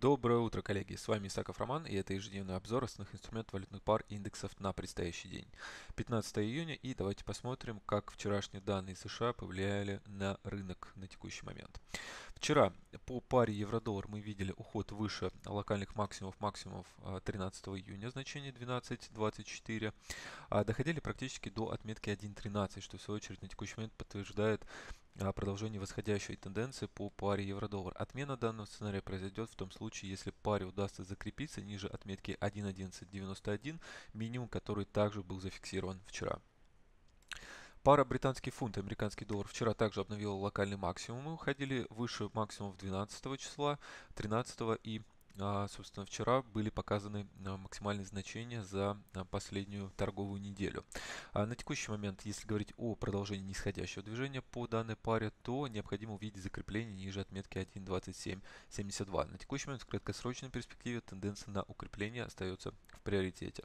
Доброе утро, коллеги! С вами Исаков Роман и это ежедневный обзор основных инструментов валютных пар и индексов на предстоящий день. 15 июня и давайте посмотрим, как вчерашние данные США повлияли на рынок на текущий момент. Вчера по паре евро-доллар мы видели уход выше локальных максимумов, максимумов 13 а, июня, значение 12.24. А доходили практически до отметки 1.13, что в свою очередь на текущий момент подтверждает а продолжение восходящей тенденции по паре евро-доллар. Отмена данного сценария произойдет в том случае, если паре удастся закрепиться ниже отметки 1.1191, минимум который также был зафиксирован вчера. Пара британский фунт и американский доллар вчера также обновила локальный максимум. Мы уходили выше максимумов 12 числа, 13 и а, собственно, вчера были показаны а, максимальные значения за а, последнюю торговую неделю. На текущий момент, если говорить о продолжении нисходящего движения по данной паре, то необходимо увидеть закрепление ниже отметки 1.2772. На текущий момент в краткосрочной перспективе тенденция на укрепление остается в приоритете.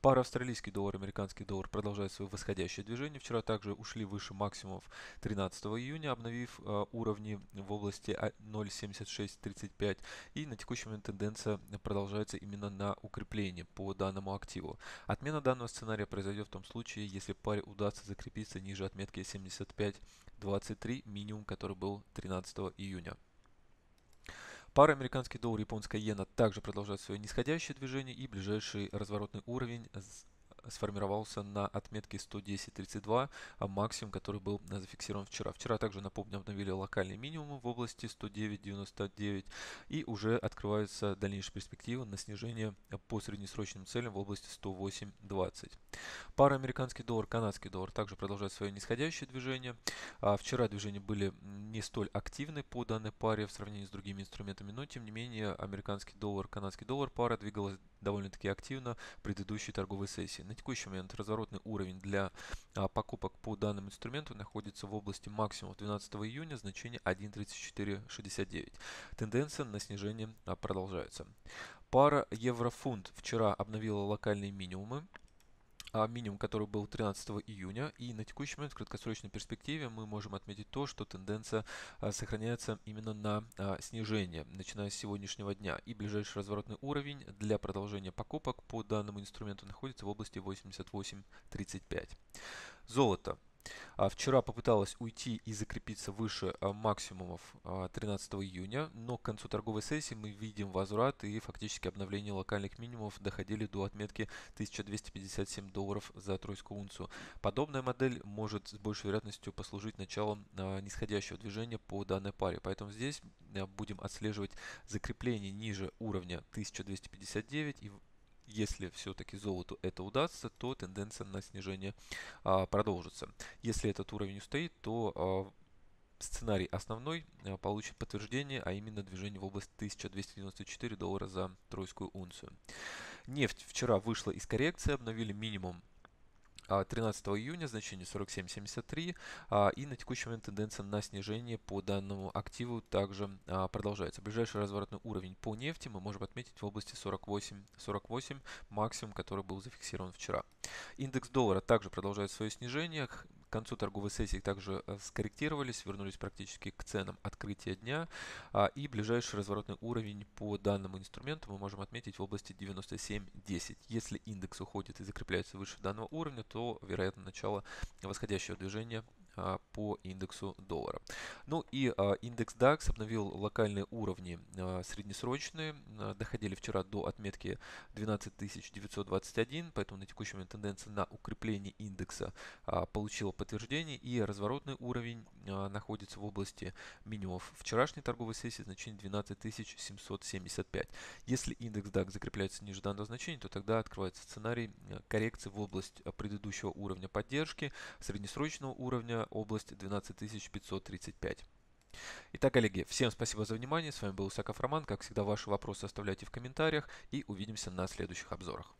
Пара австралийский доллар, американский доллар продолжает свое восходящее движение. Вчера также ушли выше максимумов 13 июня, обновив уровни в области 0.7635 и на текущий момент тенденция продолжается именно на укрепление по данному активу. Отмена данного сценария произойдет в том случае, если паре удастся закрепиться ниже отметки 75.23 минимум, который был 13 июня. Пара американский доллар и японская иена также продолжает свое нисходящее движение и ближайший разворотный уровень сформировался на отметке 110.32, а максимум, который был э, зафиксирован вчера. Вчера также, напомню, обновили локальные минимумы в области 109.99 и уже открываются дальнейшие перспективы на снижение по среднесрочным целям в области 108.20. Пара американский доллар, канадский доллар также продолжает свое нисходящее движение. А вчера движения были не столь активны по данной паре в сравнении с другими инструментами, но тем не менее американский доллар, канадский доллар пара двигалась довольно-таки активно предыдущей торговой сессии. На текущий момент разворотный уровень для а, покупок по данному инструменту находится в области максимума 12 июня, значение 1.3469. Тенденция на снижение а, продолжается. Пара еврофунт вчера обновила локальные минимумы. А, минимум, который был 13 июня. И на текущий момент в краткосрочной перспективе мы можем отметить то, что тенденция а, сохраняется именно на а, снижение, начиная с сегодняшнего дня. И ближайший разворотный уровень для продолжения покупок по данному инструменту находится в области 88.35. Золото. А вчера попыталась уйти и закрепиться выше э, максимумов 13 э, июня, но к концу торговой сессии мы видим возврат и фактически обновление локальных минимумов доходили до отметки 1257 долларов за тройскую унцию. Подобная модель может с большей вероятностью послужить началом э, нисходящего движения по данной паре, поэтому здесь будем отслеживать закрепление ниже уровня 1259 и если все-таки золоту это удастся, то тенденция на снижение а, продолжится. Если этот уровень устоит, то а, сценарий основной а, получит подтверждение, а именно движение в область 1294 доллара за тройскую унцию. Нефть вчера вышла из коррекции, обновили минимум 13 а, июня значение 47.73 а, и на текущий момент тенденция на снижение по данному активу также а, продолжается. Ближайший разворотный уровень по нефти мы можем отметить в области 48, 48 максимум, который был зафиксирован вчера. Индекс доллара также продолжает свое снижение. К концу торговой сессии также э, скорректировались, вернулись практически к ценам открытия дня. А, и ближайший разворотный уровень по данному инструменту мы можем отметить в области 97.10. Если индекс уходит и закрепляется выше данного уровня, то вероятно начало восходящего движения а, по индексу доллара. Ну и а, индекс DAX обновил локальные уровни а, среднесрочные, доходили вчера до отметки 12921, поэтому на текущий момент тенденция на укрепление индекса получила подтверждение и разворотный уровень находится в области минимумов вчерашней торговой сессии, значение 12775. Если индекс DAX закрепляется ниже данного значения, то тогда открывается сценарий коррекции в область предыдущего уровня поддержки, среднесрочного уровня область 12535. Итак, коллеги, всем спасибо за внимание. С вами был Усаков Роман. Как всегда, ваши вопросы оставляйте в комментариях и увидимся на следующих обзорах.